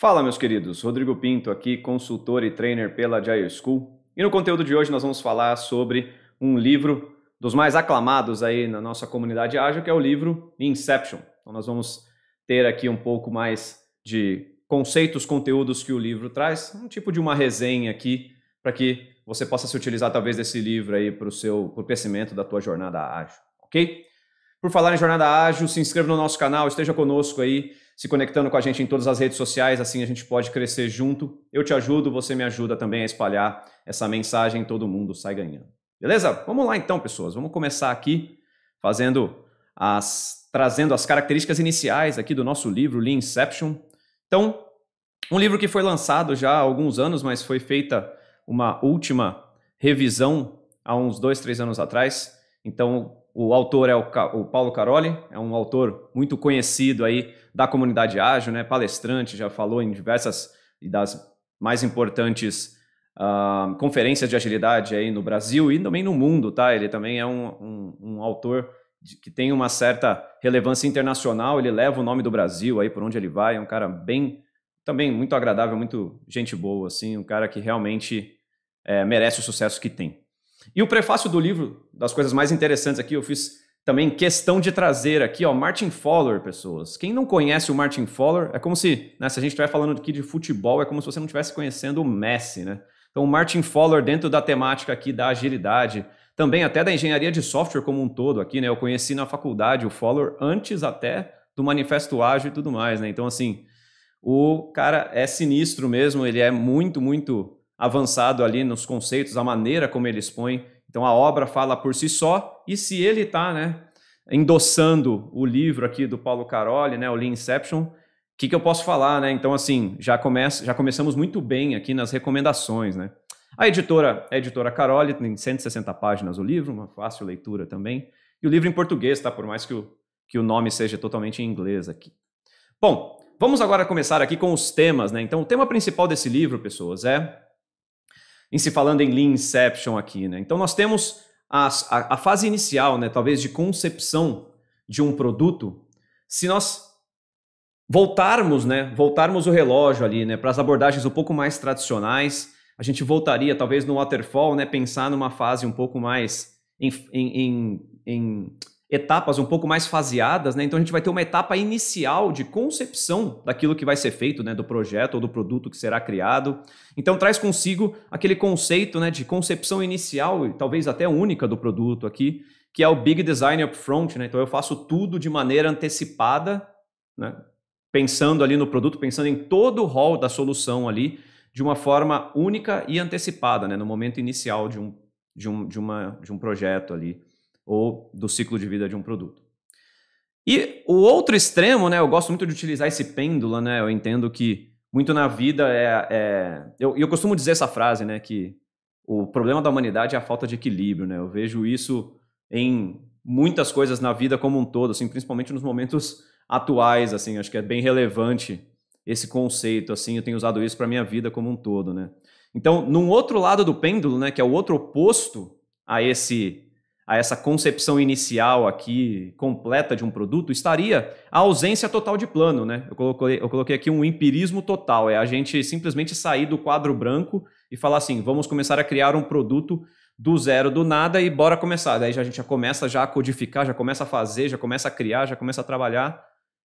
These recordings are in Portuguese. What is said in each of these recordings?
Fala, meus queridos. Rodrigo Pinto aqui, consultor e trainer pela Jair School. E no conteúdo de hoje nós vamos falar sobre um livro dos mais aclamados aí na nossa comunidade ágil, que é o livro Inception. Então nós vamos ter aqui um pouco mais de conceitos, conteúdos que o livro traz, um tipo de uma resenha aqui para que você possa se utilizar talvez desse livro aí para o seu pro crescimento da tua jornada ágil, ok? Por falar em jornada ágil, se inscreva no nosso canal, esteja conosco aí se conectando com a gente em todas as redes sociais, assim a gente pode crescer junto. Eu te ajudo, você me ajuda também a espalhar essa mensagem, todo mundo sai ganhando. Beleza? Vamos lá então, pessoas. Vamos começar aqui fazendo as trazendo as características iniciais aqui do nosso livro Lean Inception. Então, um livro que foi lançado já há alguns anos, mas foi feita uma última revisão há uns dois, três anos atrás. Então, o autor é o, o, Paulo Caroli, é um autor muito conhecido aí da comunidade ágil, né? palestrante, já falou em diversas das mais importantes uh, conferências de agilidade aí no Brasil e também no mundo, tá? Ele também é um, um, um autor de, que tem uma certa relevância internacional, ele leva o nome do Brasil aí por onde ele vai, é um cara bem, também muito agradável, muito gente boa, assim, um cara que realmente é, merece o sucesso que tem. E o prefácio do livro, das coisas mais interessantes aqui, eu fiz também questão de trazer aqui, ó, Martin Fowler, pessoas. Quem não conhece o Martin Fowler, é como se, né, se a gente estiver falando aqui de futebol, é como se você não estivesse conhecendo o Messi, né? Então, o Martin Fowler, dentro da temática aqui da agilidade, também até da engenharia de software como um todo aqui, né? Eu conheci na faculdade o Fowler antes até do Manifesto Ágil e tudo mais, né? Então, assim, o cara é sinistro mesmo, ele é muito, muito avançado ali nos conceitos, a maneira como ele expõe. Então a obra fala por si só, e se ele está né, endossando o livro aqui do Paulo Caroli, né, o Lean Inception, o que, que eu posso falar? Né? Então, assim, já, começa, já começamos muito bem aqui nas recomendações. Né? A editora, a editora Caroli, tem 160 páginas o livro, uma fácil leitura também. E o livro em português, tá? Por mais que o, que o nome seja totalmente em inglês aqui. Bom, vamos agora começar aqui com os temas, né? Então, o tema principal desse livro, pessoas, é em se falando em Lean Inception aqui, né? Então nós temos a, a, a fase inicial, né, talvez de concepção de um produto. Se nós voltarmos, né, voltarmos o relógio ali, né, para as abordagens um pouco mais tradicionais, a gente voltaria talvez no waterfall, né, pensar numa fase um pouco mais em, em, em, em etapas um pouco mais faseadas, né? Então a gente vai ter uma etapa inicial de concepção daquilo que vai ser feito, né, do projeto ou do produto que será criado. Então traz consigo aquele conceito, né, de concepção inicial e talvez até única do produto aqui, que é o big design upfront, né? Então eu faço tudo de maneira antecipada, né? Pensando ali no produto, pensando em todo o rol da solução ali de uma forma única e antecipada, né, no momento inicial de um de um, de, uma, de um projeto ali ou do ciclo de vida de um produto. E o outro extremo, né, eu gosto muito de utilizar esse pêndulo, né, eu entendo que muito na vida é... é eu, eu costumo dizer essa frase, né, que o problema da humanidade é a falta de equilíbrio, né, eu vejo isso em muitas coisas na vida como um todo, assim, principalmente nos momentos atuais, assim, acho que é bem relevante esse conceito, assim, eu tenho usado isso para minha vida como um todo, né. Então, num outro lado do pêndulo, né, que é o outro oposto a esse a essa concepção inicial aqui completa de um produto estaria a ausência total de plano, né? Eu coloquei, eu coloquei aqui um empirismo total, é a gente simplesmente sair do quadro branco e falar assim, vamos começar a criar um produto do zero, do nada e bora começar. Daí já, a gente já começa já a codificar, já começa a fazer, já começa a criar, já começa a trabalhar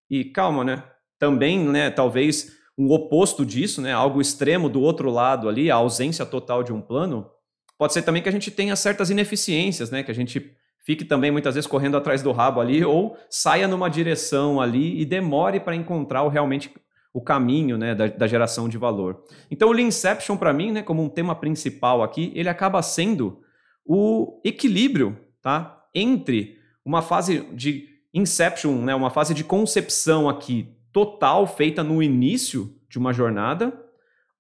e calma, né? Também, né? Talvez um oposto disso, né? Algo extremo do outro lado ali, a ausência total de um plano Pode ser também que a gente tenha certas ineficiências, né? Que a gente fique também muitas vezes correndo atrás do rabo ali ou saia numa direção ali e demore para encontrar o, realmente o caminho né, da, da, geração de valor. Então, o Inception, para mim, né, como um tema principal aqui, ele acaba sendo o equilíbrio tá, entre uma fase de inception, né, uma fase de concepção aqui total feita no início de uma jornada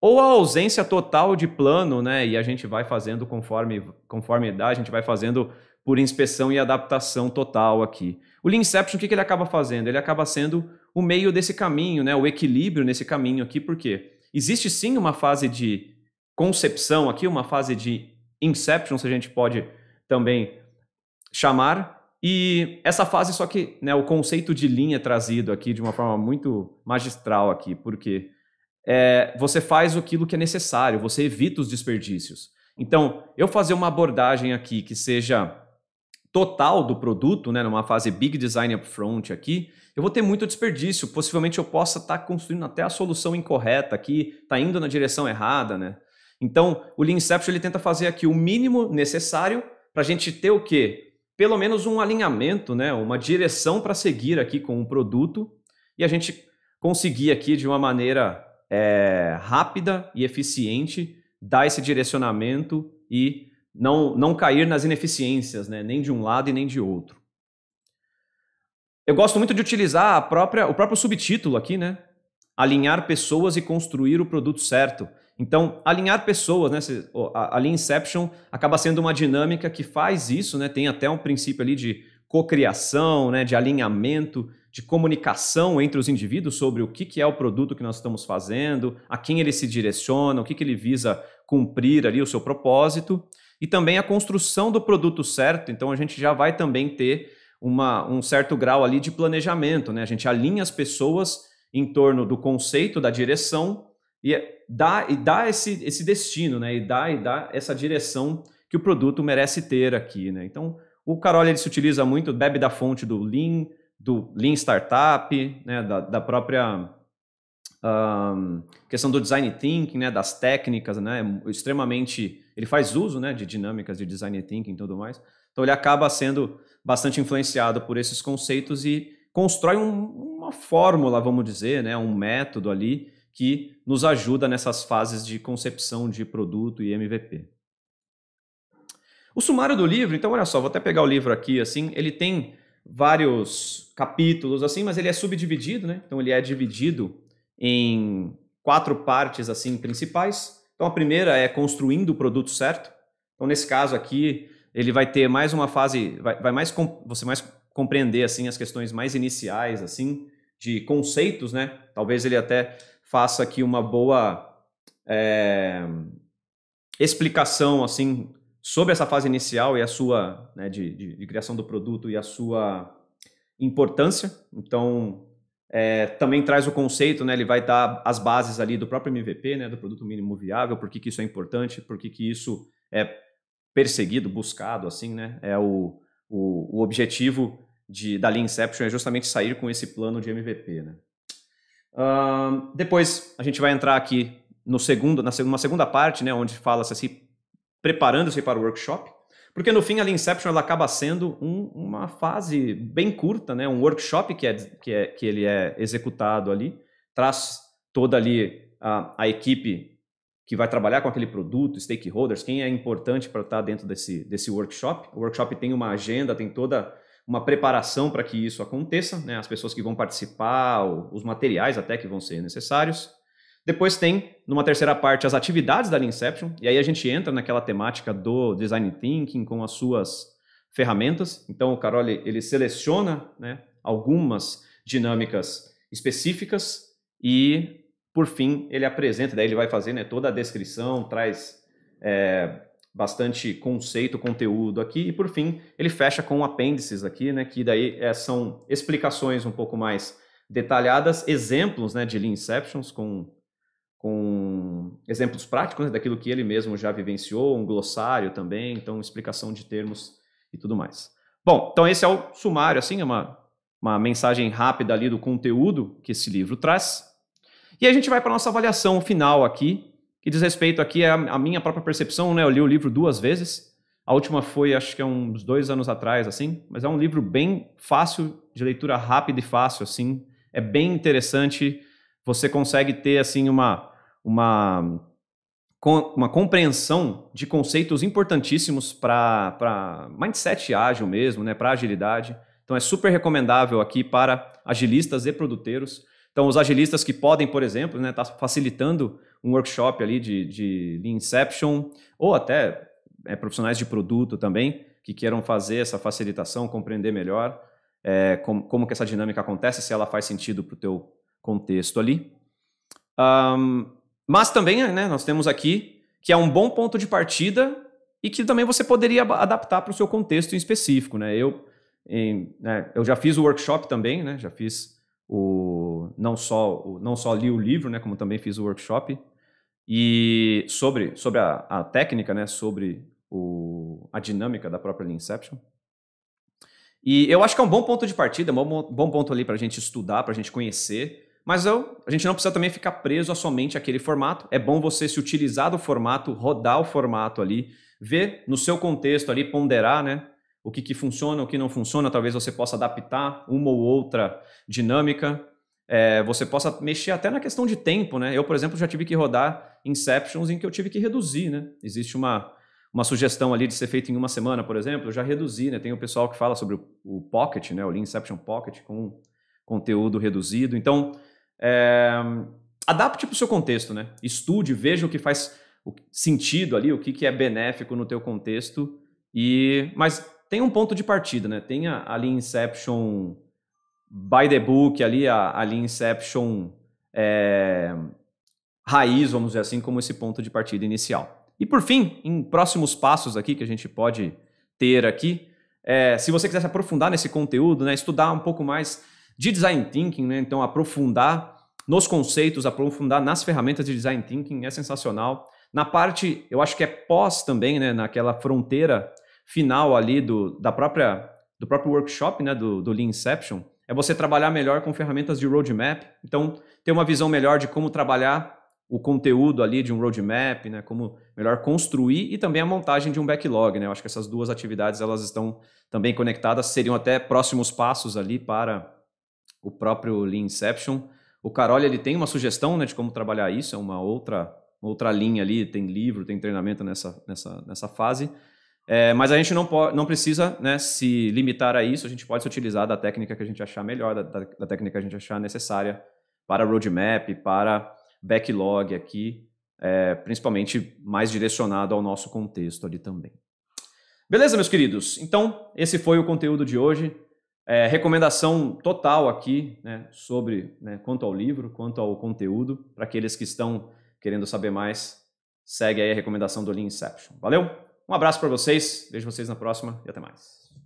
ou a ausência total de plano, né? E a gente vai fazendo conforme, conforme dá, a gente vai fazendo por inspeção e adaptação total aqui. O Lean Inception, o que, que ele acaba fazendo? Ele acaba sendo o meio desse caminho, né? O equilíbrio nesse caminho aqui, porque existe sim uma fase de concepção aqui, uma fase de inception, se a gente pode também chamar. E essa fase, só que né, o conceito de linha é trazido aqui de uma forma muito magistral aqui, porque é, você faz aquilo que é necessário, você evita os desperdícios. Então, eu fazer uma abordagem aqui que seja total do produto, né, numa fase big design upfront aqui, eu vou ter muito desperdício. Possivelmente eu possa estar tá construindo até a solução incorreta aqui, está indo na direção errada, né? Então, o Lean ele tenta fazer aqui o mínimo necessário para a gente ter o quê? Pelo menos um alinhamento, né, uma direção para seguir aqui com o produto e a gente conseguir aqui de uma maneira é, rápida e eficiente, dar esse direcionamento e não, não cair nas ineficiências, né? nem de um lado e nem de outro. Eu gosto muito de utilizar a própria, o próprio subtítulo aqui, né? Alinhar pessoas e construir o produto certo. Então, alinhar pessoas, né? A Lean Inception acaba sendo uma dinâmica que faz isso, né? Tem até um princípio ali de cocriação, né? De alinhamento de comunicação entre os indivíduos sobre o que, que é o produto que nós estamos fazendo, a quem ele se direciona, o que, que ele visa cumprir ali o seu propósito, e também a construção do produto certo. Então a gente já vai também ter uma, um certo grau ali de planejamento, né? A gente alinha as pessoas em torno do conceito, da direção e é, dá, e dá esse, esse destino, né? E dá, e dá essa direção que o produto merece ter aqui, né? Então o Carol ele se utiliza muito, bebe da fonte do Lean, do Lean Startup, né, da, da própria um, questão do design thinking, né, das técnicas, né, extremamente, ele faz uso, né, de dinâmicas de design thinking e tudo mais. Então ele acaba sendo bastante influenciado por esses conceitos e constrói um, uma fórmula, vamos dizer, né, um método ali que nos ajuda nessas fases de concepção de produto e MVP. O sumário do livro, então olha só, vou até pegar o livro aqui, assim, ele tem vários capítulos assim, mas ele é subdividido, né? Então ele é dividido em quatro partes assim principais. Então a primeira é construindo o produto certo. Então nesse caso aqui ele vai ter mais uma fase, vai, vai mais você mais compreender assim as questões mais iniciais assim de conceitos, né? Talvez ele até faça aqui uma boa é, explicação assim sobre essa fase inicial e a sua né, de, de, de, criação do produto e a sua importância. Então, é, também traz o conceito, né, ele vai dar as bases ali do próprio MVP, né, do produto mínimo viável, por que, que isso é importante, por que, que isso é perseguido, buscado, assim, né, é o, o, o objetivo de, da Lean Inception é justamente sair com esse plano de MVP. Né. Uh, depois a gente vai entrar aqui no segundo, na, segunda, segunda parte, né, onde fala-se assim, preparando-se para o workshop, porque no fim a Lean Inception ela acaba sendo um, uma fase bem curta, né? um workshop que, é, que, é, que ele é executado ali, traz toda ali a, a equipe que vai trabalhar com aquele produto, stakeholders, quem é importante para estar dentro desse, desse workshop. O workshop tem uma agenda, tem toda uma preparação para que isso aconteça, né? as pessoas que vão participar, os materiais até que vão ser necessários. Depois tem, numa terceira parte, as atividades da Lean Inception, e aí a gente entra naquela temática do Design Thinking com as suas ferramentas. Então, o Carol ele seleciona né, algumas dinâmicas específicas e, por fim, ele apresenta, daí ele vai fazer né, toda a descrição, traz é, bastante conceito, conteúdo aqui, e por fim, ele fecha com apêndices aqui, né, que daí é, são explicações um pouco mais detalhadas, exemplos né, de Lean Inceptions com com exemplos práticos né, daquilo que ele mesmo já vivenciou, um glossário também, então explicação de termos e tudo mais. Bom, então esse é o sumário, assim, é uma, uma mensagem rápida ali do conteúdo que esse livro traz. E a gente vai para a nossa avaliação final aqui, que diz respeito aqui à, minha própria percepção, né? Eu li o livro duas vezes, a última foi, acho que é uns dois anos atrás, assim, mas é um livro bem fácil, de leitura rápida e fácil, assim. É bem interessante. Você consegue ter, assim, uma, uma, uma compreensão de conceitos importantíssimos para mindset ágil mesmo, né, para agilidade. Então é super recomendável aqui para agilistas e produteiros. Então, os agilistas que podem, por exemplo, estar né, tá facilitando um workshop ali de, de Inception, ou até é, profissionais de produto também, que queiram fazer essa facilitação, compreender melhor é, com, como que essa dinâmica acontece, se ela faz sentido para o teu contexto ali. Um, mas também, né, nós temos aqui que é um bom ponto de partida e que também você poderia adaptar para o seu contexto em específico, né? Eu, em, né, eu já fiz o workshop também, né? Já fiz o não só o, não só li o livro, né? Como também fiz o workshop e sobre sobre a, a técnica, né? Sobre o, a dinâmica da própria Inception. E eu acho que é um bom ponto de partida, é um bom, bom ponto ali para a gente estudar, para a gente conhecer mas eu, a gente não precisa também ficar preso a somente aquele formato. É bom você se utilizar do formato, rodar o formato ali, ver no seu contexto ali, ponderar, né? O que, que funciona, o que não funciona. Talvez você possa adaptar uma ou outra dinâmica. É, você possa mexer até na questão de tempo, né? Eu, por exemplo, já tive que rodar Inceptions em que eu tive que reduzir, né? Existe uma, uma sugestão ali de ser feito em uma semana, por exemplo. Eu já reduzi, né? Tem o pessoal que fala sobre o, o Pocket, né? O Lean Inception Pocket com conteúdo reduzido. Então, é, adapte para o seu contexto, né? Estude, veja o que faz sentido ali, o que, que é benéfico no teu contexto. E, mas tem um ponto de partida, né? Tenha ali Inception by the book, ali a, ali Inception é, raiz, vamos dizer assim, como esse ponto de partida inicial. E por fim, em próximos passos aqui que a gente pode ter aqui, é, se você quiser se aprofundar nesse conteúdo, né, estudar um pouco mais de design thinking, né? Então, aprofundar nos conceitos, aprofundar nas ferramentas de design thinking é sensacional. Na parte, eu acho que é pós também, né? Naquela fronteira final ali do, da própria, do próprio workshop, né? Do, do Lean Inception, é você trabalhar melhor com ferramentas de roadmap. Então, ter uma visão melhor de como trabalhar o conteúdo ali de um roadmap, né? Como melhor construir e também a montagem de um backlog, né? Eu acho que essas duas atividades elas estão também conectadas, seriam até próximos passos ali para o próprio Lean Inception. O Carol ele tem uma sugestão né, de como trabalhar isso, é uma outra, outra linha ali, tem livro, tem treinamento nessa, nessa, nessa fase. É, mas a gente não, pode, não precisa né, se limitar a isso, a gente pode se utilizar da técnica que a gente achar melhor, da, da, da técnica que a gente achar necessária para roadmap, para backlog aqui, é, principalmente mais direcionado ao nosso contexto ali também. Beleza, meus queridos? Então, esse foi o conteúdo de hoje. É, recomendação total aqui né, sobre né, quanto ao livro, quanto ao conteúdo, para aqueles que estão querendo saber mais, segue aí a recomendação do Lean Inception. Valeu? Um abraço para vocês, vejo vocês na próxima e até mais.